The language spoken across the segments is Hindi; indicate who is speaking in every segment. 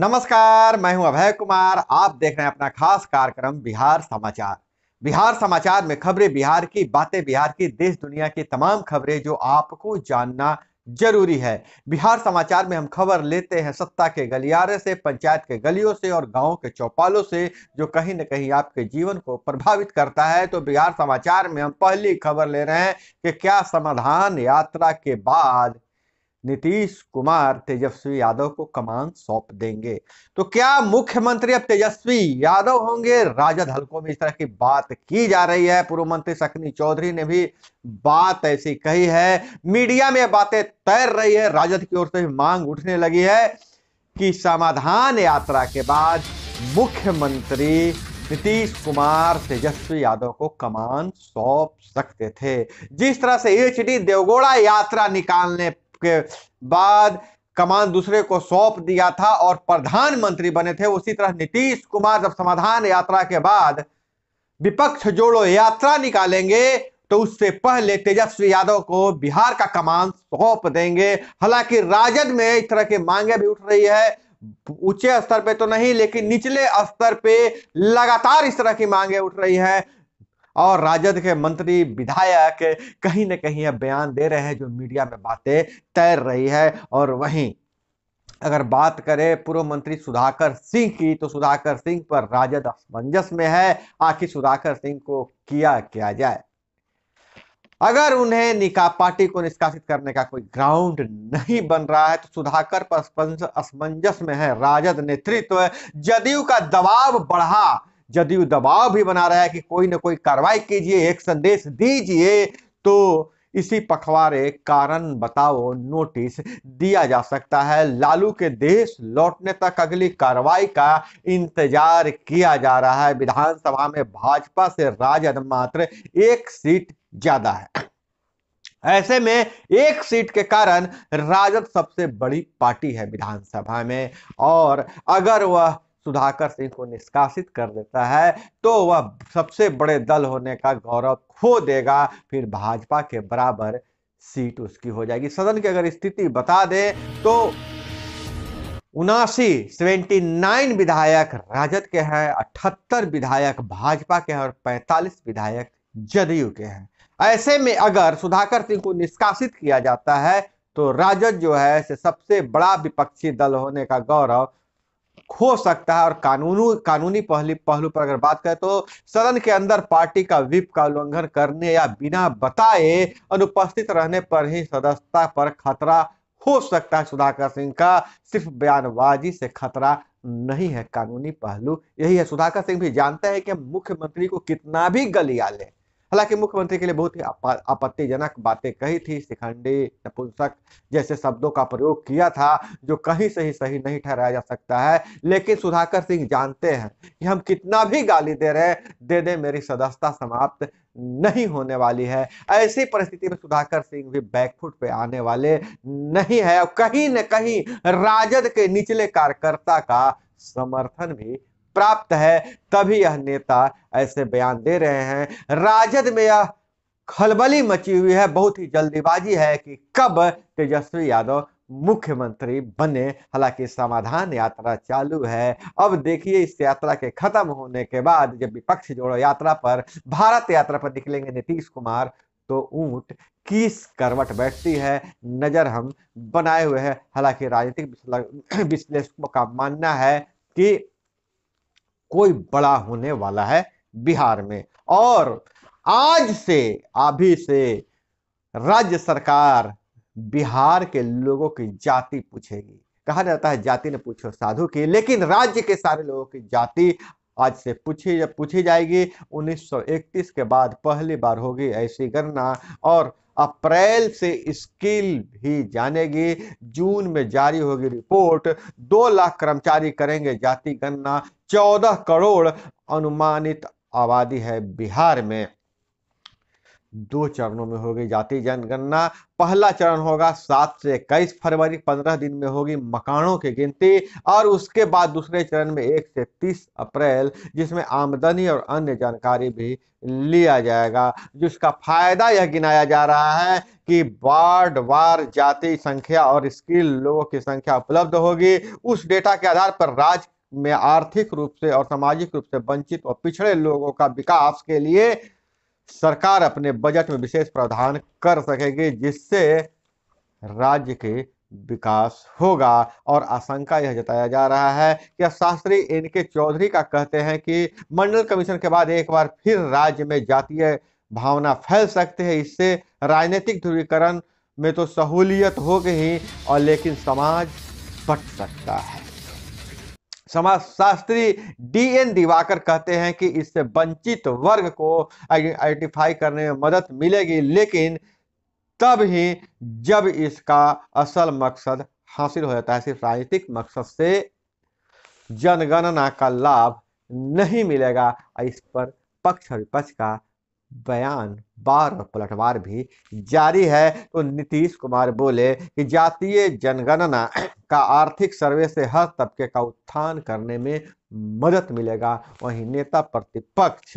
Speaker 1: नमस्कार मैं हूं अभय कुमार आप देख रहे हैं अपना खास कार्यक्रम बिहार समाचार बिहार समाचार में खबरें बिहार की बातें बिहार की देश दुनिया की तमाम खबरें जो आपको जानना जरूरी है बिहार समाचार में हम खबर लेते हैं सत्ता के गलियारे से पंचायत के गलियों से और गांव के चौपालों से जो कहीं ना कहीं आपके जीवन को प्रभावित करता है तो बिहार समाचार में हम पहली खबर ले रहे हैं कि क्या समाधान यात्रा के बाद नीतीश कुमार तेजस्वी यादव को कमान सौंप देंगे तो क्या मुख्यमंत्री अब तेजस्वी यादव होंगे राजद हलकों में इस तरह की बात की जा रही है पूर्व मंत्री सकनी चौधरी ने भी बात ऐसी कही है मीडिया में बातें तैर रही है राजद की ओर से भी मांग उठने लगी है कि समाधान यात्रा के बाद मुख्यमंत्री नीतीश कुमार तेजस्वी यादव को कमान सौंप सकते थे जिस तरह से एच डी देवगौड़ा यात्रा निकालने के बाद कमान दूसरे को सौंप दिया था और प्रधानमंत्री बने थे उसी तरह नीतीश कुमार जब समाधान यात्रा के बाद विपक्ष जोड़ो यात्रा निकालेंगे तो उससे पहले तेजस्वी यादव को बिहार का कमान सौंप देंगे हालांकि राजद में इस तरह की मांगे भी उठ रही है ऊंचे स्तर पे तो नहीं लेकिन निचले स्तर पे लगातार इस तरह की मांगे उठ रही है और राजद के मंत्री विधायक कहीं ना कहीं यह बयान दे रहे हैं जो मीडिया में बातें तैर रही है और वहीं अगर बात करें पूर्व मंत्री सुधाकर सिंह की तो सुधाकर सिंह पर राजद असमंजस में है आखिर सुधाकर सिंह को किया क्या जाए अगर उन्हें निका पार्टी को निष्कासित करने का कोई ग्राउंड नहीं बन रहा है तो सुधाकर पर असमंजस में है राजद नेतृत्व जदयू का दबाव बढ़ा जदयू दबाव भी बना रहा है कि कोई ना कोई कार्रवाई कीजिए एक संदेश दीजिए तो इसी पखवारे कारण बताओ नोटिस दिया जा सकता है लालू के देश लौटने तक अगली कार्रवाई का इंतजार किया जा रहा है विधानसभा में भाजपा से राजद मात्र एक सीट ज्यादा है ऐसे में एक सीट के कारण राजद सबसे बड़ी पार्टी है विधानसभा में और अगर वह सुधाकर सिंह को निष्कासित कर देता है तो वह सबसे बड़े दल होने का गौरव खो देगा फिर भाजपा के बराबर सीट उसकी हो जाएगी सदन की अगर स्थिति बता दे तो उनासी सेवेंटी नाइन विधायक राजद के हैं अठहत्तर विधायक भाजपा के हैं और पैंतालीस विधायक जदयू के हैं ऐसे में अगर सुधाकर सिंह को निष्कासित किया जाता है तो राजद जो है से सबसे बड़ा विपक्षी दल होने का गौरव खो सकता है और कानूनों कानूनी पहली पहलू पर अगर बात करें तो सदन के अंदर पार्टी का विप का उल्लंघन करने या बिना बताए अनुपस्थित रहने पर ही सदस्यता पर खतरा हो सकता है सुधाकर सिंह का सिर्फ बयानबाजी से खतरा नहीं है कानूनी पहलू यही है सुधाकर सिंह भी जानते हैं कि मुख्यमंत्री को कितना भी गलिया लें हालांकि मुख्यमंत्री के लिए बहुत ही आपत्तिजनक बातें कही थी शिखंडी नपुंसक जैसे शब्दों का प्रयोग किया था जो कहीं से ही सही नहीं ठहराया जा सकता है लेकिन सुधाकर सिंह जानते हैं कि हम कितना भी गाली दे रहे दे दे मेरी सदस्यता समाप्त नहीं होने वाली है ऐसी परिस्थिति में सुधाकर सिंह भी बैकफुट पे आने वाले नहीं है और कहीं न कहीं राजद के निचले कार्यकर्ता का समर्थन भी प्राप्त है तभी यह नेता ऐसे बयान दे रहे हैं राजद में यह खलबली मची हुई है बहुत ही जल्दीबाजी है कि कब तेजस्वी यादव मुख्यमंत्री बने हालांकि समाधान यात्रा चालू है अब देखिए इस यात्रा के खत्म होने के बाद जब विपक्ष जोड़ो यात्रा पर भारत यात्रा पर निकलेंगे नीतीश कुमार तो ऊंट किस करवट बैठती है नजर हम बनाए हुए हैं हालांकि राजनीतिक विश्लेषकों का मानना है कि कोई बड़ा होने वाला है बिहार में और आज से अभी से राज्य सरकार बिहार के लोगों की जाति पूछेगी कहा जाता है जाति ने पूछो साधु की लेकिन राज्य के सारे लोगों की जाति आज से पूछी पूछी जाएगी 1931 के बाद पहली बार होगी ऐसी गणना और अप्रैल से स्किल भी जानेगी जून में जारी होगी रिपोर्ट दो लाख कर्मचारी करेंगे जाति गणना चौदह करोड़ अनुमानित आबादी है बिहार में दो चरणों में होगी जाति जनगणना पहला चरण होगा सात से इक्कीस फरवरी पंद्रह दिन में होगी मकानों की गिनती और उसके बाद दूसरे चरण में एक से तीस अप्रैल जिसमें आमदनी और अन्य जानकारी भी लिया जाएगा जिसका फायदा यह गिनाया जा रहा है कि वार्ड वार जाति संख्या और स्किल लोगों की संख्या उपलब्ध होगी उस डेटा के आधार पर राज्य में आर्थिक रूप से और सामाजिक रूप से वंचित और पिछड़े लोगों का विकास के लिए सरकार अपने बजट में विशेष प्रावधान कर सकेगी जिससे राज्य के विकास होगा और आशंका यह जताया जा रहा है कि शास्त्री इनके चौधरी का कहते हैं कि मंडल कमीशन के बाद एक बार फिर राज्य में जातीय भावना फैल सकती है इससे राजनीतिक ध्रुवीकरण में तो सहूलियत हो गई और लेकिन समाज बट सकता है समाजशास्त्री डी एन दिवाकर कहते हैं कि इससे वंचित वर्ग को आइडेंटिफाई करने में मदद मिलेगी लेकिन तब ही जब इसका असल मकसद हासिल हो जाता है सिर्फ राजनीतिक मकसद से जनगणना का लाभ नहीं मिलेगा इस पर पक्ष विपक्ष का बयान बार और पलटवार भी जारी है तो नीतीश कुमार बोले कि जातीय जनगणना का आर्थिक सर्वे से हर तबके का उत्थान करने में मदद मिलेगा वहीं नेता प्रतिपक्ष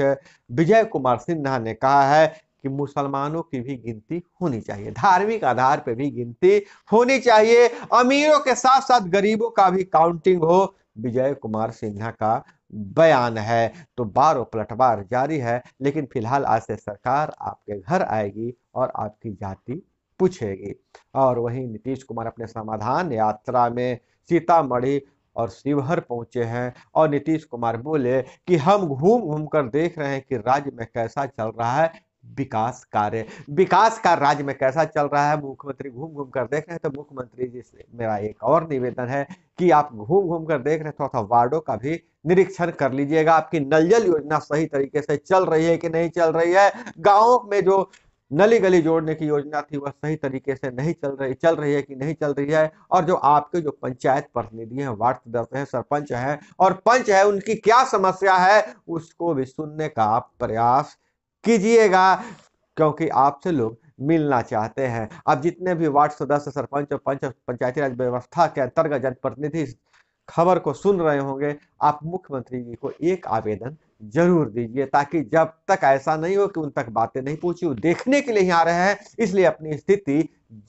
Speaker 1: विजय कुमार सिन्हा ने कहा है कि मुसलमानों की भी गिनती होनी चाहिए धार्मिक आधार पर भी गिनती होनी चाहिए अमीरों के साथ साथ गरीबों का भी काउंटिंग हो विजय कुमार सिन्हा का बयान है तो बार पलटवार जारी है लेकिन फिलहाल आज से सरकार आपके घर आएगी और आपकी जाति पूछेगी और वहीं नीतीश कुमार अपने समाधान यात्रा में सीतामढ़ी और शिवहर पहुंचे हैं और नीतीश कुमार बोले कि हम घूम घूम कर देख रहे हैं कि राज्य में कैसा चल रहा है विकास कार्य विकास कार्य राज्य में कैसा चल रहा है मुख्यमंत्री घूम घूम कर देख रहे हैं तो मुख्यमंत्री जी से मेरा एक और निवेदन है कि आप घूम घूम कर देख रहे हैं थोड़ा सा का भी निरीक्षण कर लीजिएगा आपकी नल जल योजना सही तरीके से चल रही है कि नहीं चल रही है गाँव में जो नली गली जोड़ने की योजना थी वह सही तरीके से नहीं चल रही चल रही है कि नहीं चल रही है और जो आपके जो पंचायत प्रतिनिधि हैं वार्ड सदस्य हैं सरपंच हैं और पंच है उनकी क्या समस्या है उसको भी सुनने का आप प्रयास कीजिएगा क्योंकि आपसे लोग मिलना चाहते हैं अब जितने भी वार्ड सदस्य सरपंच और पंच पंचायती राज व्यवस्था के अंतर्गत जनप्रतिनिधि खबर को सुन रहे होंगे आप मुख्यमंत्री जी को एक आवेदन जरूर दीजिए ताकि जब तक ऐसा नहीं हो कि उन तक बातें नहीं पूछी वो देखने के लिए ही आ रहे हैं इसलिए अपनी स्थिति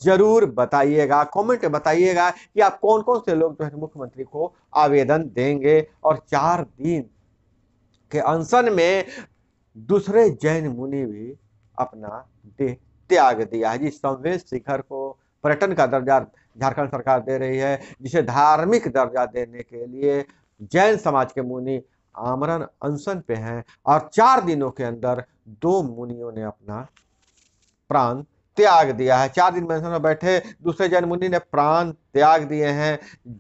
Speaker 1: जरूर बताइएगा कमेंट में बताइएगा कि आप कौन कौन से लोग जो है मुख्यमंत्री को आवेदन देंगे और चार दिन के अनशन में दूसरे जैन मुनि भी अपना देह त्याग दिया है जिस संवेद शिखर को पर्यटन का दर्जा झारखंड सरकार दे रही है जिसे धार्मिक दर्जा देने के लिए जैन समाज के मुनि आमरण अनशन पे हैं और चार दिनों के अंदर दो मुनियों ने अपना प्राण त्याग दिया है चार दिन में बैठे दूसरे जैन मुनि ने प्राण त्याग दिए हैं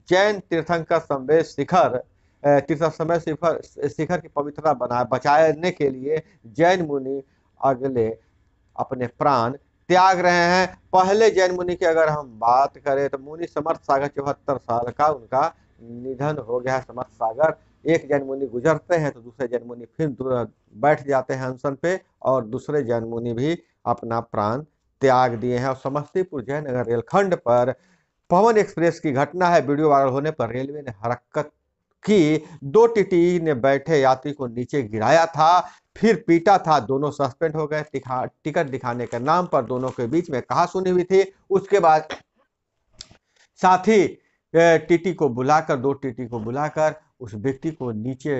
Speaker 1: जैन तीर्थंकर संवेद शिखर समय शिखर शिखर की पवित्रता बनाए बचाने के लिए जैन मुनि अगले अपने प्राण त्याग रहे हैं पहले जैन मुनि की अगर हम बात करें तो मुनि समर्थ सागर चौहत्तर साल का उनका निधन हो गया है समर्थ सागर एक जैन मुनि गुजरते हैं तो दूसरे जैन मुनि फिर बैठ जाते हैं अनशन पे और दूसरे जैन मुनि भी अपना प्राण त्याग दिए हैं और समस्तीपुर जयनगर रेलखंड पर पवन एक्सप्रेस की घटना है वीडियो वायरल होने पर रेलवे ने हरकत कि दो टीटी ने बैठे यात्री को नीचे गिराया था फिर पीटा था दोनों सस्पेंड हो गए टिकट दिखाने के नाम पर दोनों के बीच में कहा सुनी हुई थी उसके बाद साथ ही टीटी को बुलाकर दो टीटी को बुलाकर उस व्यक्ति को नीचे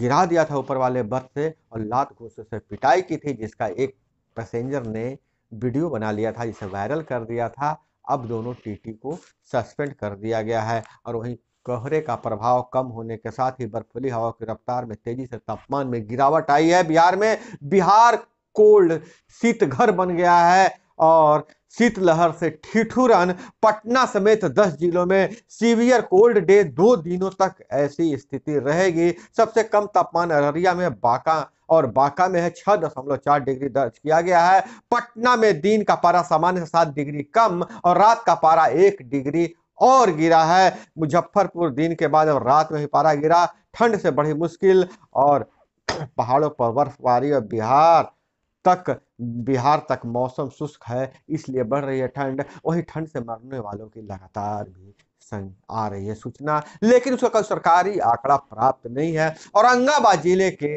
Speaker 1: गिरा दिया था ऊपर वाले बर्थ से और लात घोष से पिटाई की थी जिसका एक पैसेंजर ने वीडियो बना लिया था जिसे वायरल कर दिया था अब दोनों टीटी को सस्पेंड कर दिया गया है और वहीं कोहरे का प्रभाव कम होने के साथ ही बर्फीली हवा की रफ्तार में तेजी से तापमान में गिरावट आई है बिहार में बिहार कोल्ड शीत घर बन गया है और शीतलहर से ठिठुरन पटना समेत 10 जिलों में सीवियर कोल्ड डे दो दिनों तक ऐसी स्थिति रहेगी सबसे कम तापमान अररिया में बांका और बांका में है छह दशमलव चार डिग्री दर्ज किया गया है पटना में दिन का पारा सामान्य सात डिग्री कम और रात का पारा एक डिग्री और गिरा है मुजफ्फरपुर दिन के बाद और रात में ही पारा गिरा ठंड से बड़ी मुश्किल और पहाड़ों पर बर्फबारी और बिहार तक बिहार तक मौसम शुष्क है इसलिए बढ़ रही है ठंड वही ठंड से मरने वालों की लगातार भी संग आ रही है सूचना लेकिन उसका कोई सरकारी आंकड़ा प्राप्त नहीं है औरंगाबाद जिले के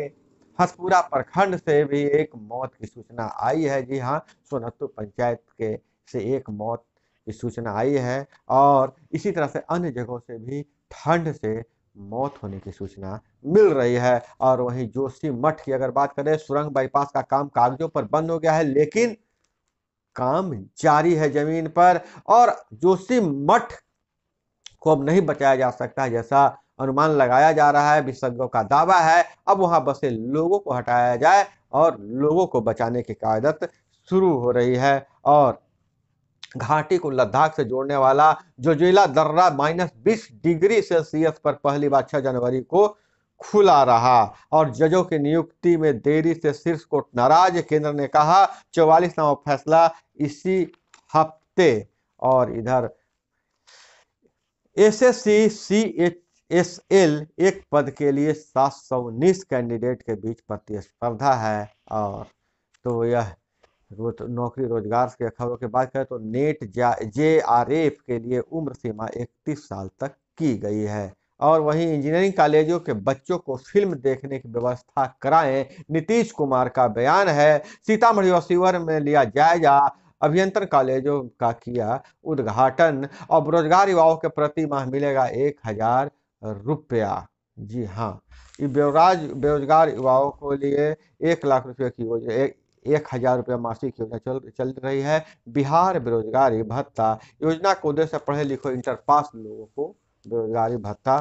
Speaker 1: हसपुरा प्रखंड से भी एक मौत की सूचना आई है जी हाँ सोनत्तू पंचायत के से एक मौत की सूचना आई है और इसी तरह से अन्य जगहों से भी ठंड से मौत होने की सूचना मिल रही है और वहीं जोशी मठ की अगर बात करें सुरंग बाईपास का काम कागजों पर बंद हो गया है लेकिन काम जारी है जमीन पर और जोशी मठ को अब नहीं बचाया जा सकता जैसा अनुमान लगाया जा रहा है विशेषज्ञों का दावा है अब वहां बसे लोगों को हटाया जाए और लोगों को बचाने की कायदत शुरू हो रही है और घाटी को लद्दाख से जोड़ने वाला जोजिला दर्रा माइनस बीस डिग्री सेल्सियस पर पहली बार छह जनवरी को खुला रहा और जजों की नियुक्ति में देरी से शीर्ष कोर्ट नाराज केंद्र ने कहा चौवालीस नवा फैसला इसी हफ्ते और इधर S S C C H S L एक पद के लिए सात सौ उन्नीस कैंडिडेट के बीच प्रतिस्पर्धा है और तो यह तो नौकरी रोजगार के खबरों की बात करें तो नेट जे आर एफ के लिए उम्र सीमा इकतीस साल तक की गई है और वहीं इंजीनियरिंग कॉलेजों के बच्चों को फिल्म देखने की व्यवस्था कराएं नीतीश कुमार का बयान है सीतामढ़ी और शिवर में लिया जायजा अभियंत्रण कॉलेजों का किया उद्घाटन और बेरोजगार युवाओं के प्रति माह मिलेगा एक हजार रुपया जी हाँ बेरोज बेरोजगार युवाओं को लिए एक लाख रुपये की योजना एक एक हजार रुपये मासिक योजना चल चल रही है बिहार बेरोजगारी भत्ता योजना को उद्देश्य पढ़े लिखे इंटर पास लोगों को बेरोजगारी भत्ता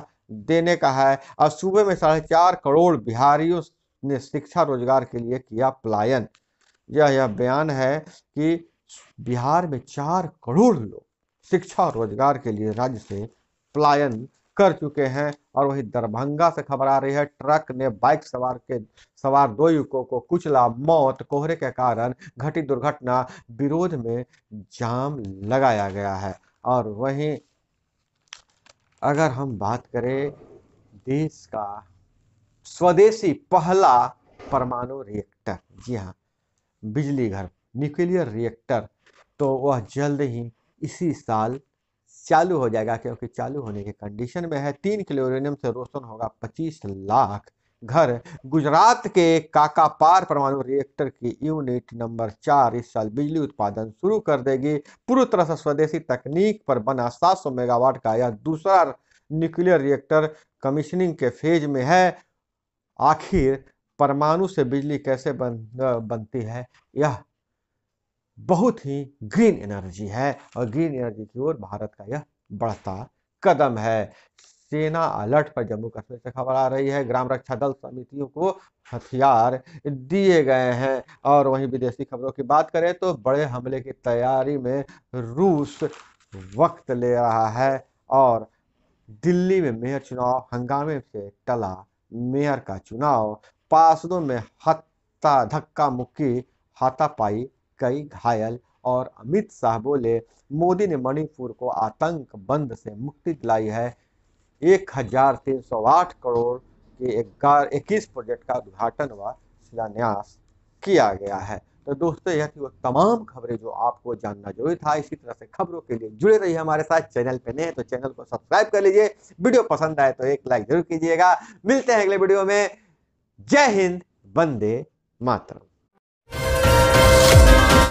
Speaker 1: देने का है और सूबे में साढ़े चार करोड़ बिहारियों ने शिक्षा रोजगार के लिए किया पलायन यह यह बयान है कि बिहार में चार करोड़ लोग शिक्षा रोजगार के लिए राज्य से पलायन कर चुके हैं और वही दरभंगा से खबर आ रही है ट्रक ने बाइक सवार के सवार दो युवकों को कुचला मौत कोहरे के कारण घटी दुर्घटना विरोध में जाम लगाया गया है और वहीं अगर हम बात करें देश का स्वदेशी पहला परमाणु रिएक्टर जी हाँ बिजली घर न्यूक्लियर रिएक्टर तो वह जल्द ही इसी साल चालू हो जाएगा क्योंकि चालू होने के कंडीशन में है तीन किलो यूरेनियम से रोशन होगा पच्चीस लाख घर गुजरात के काकापार परमाणु रिएक्टर की यूनिट नंबर चार इस साल बिजली उत्पादन शुरू कर देगी पूरी तरह से स्वदेशी तकनीक पर बना 700 मेगावाट का यह दूसरा न्यूक्लियर रिएक्टर कमीशनिंग के फेज में है आखिर परमाणु से बिजली कैसे बन बनती है यह बहुत ही ग्रीन एनर्जी है और ग्रीन एनर्जी की ओर भारत का यह बढ़ता कदम है सेना अलर्ट पर जम्मू कश्मीर से खबर आ रही है ग्राम रक्षा दल समितियों को हथियार दिए गए हैं और वहीं विदेशी खबरों की बात करें तो बड़े हमले की तैयारी में रूस वक्त ले रहा है और दिल्ली में मेयर चुनाव हंगामे से टला मेयर का चुनाव पासदों में हत्ता धक्का मुक्की हाथापाई कई घायल और अमित शाह बोले मोदी ने मणिपुर को आतंक बंद से मुक्ति दिलाई है एक हजार तीन सौ आठ करोड़ के इक्कीस प्रोजेक्ट का उद्घाटन व शिलान्यास किया गया है तो दोस्तों यह थी वो तमाम खबरें जो आपको जानना जरूरी था इसी तरह से खबरों के लिए जुड़े रहिए हमारे साथ चैनल पे नए तो चैनल को सब्सक्राइब कर लीजिए वीडियो पसंद आए तो एक लाइक जरूर कीजिएगा मिलते हैं अगले वीडियो में जय हिंद वंदे मातरम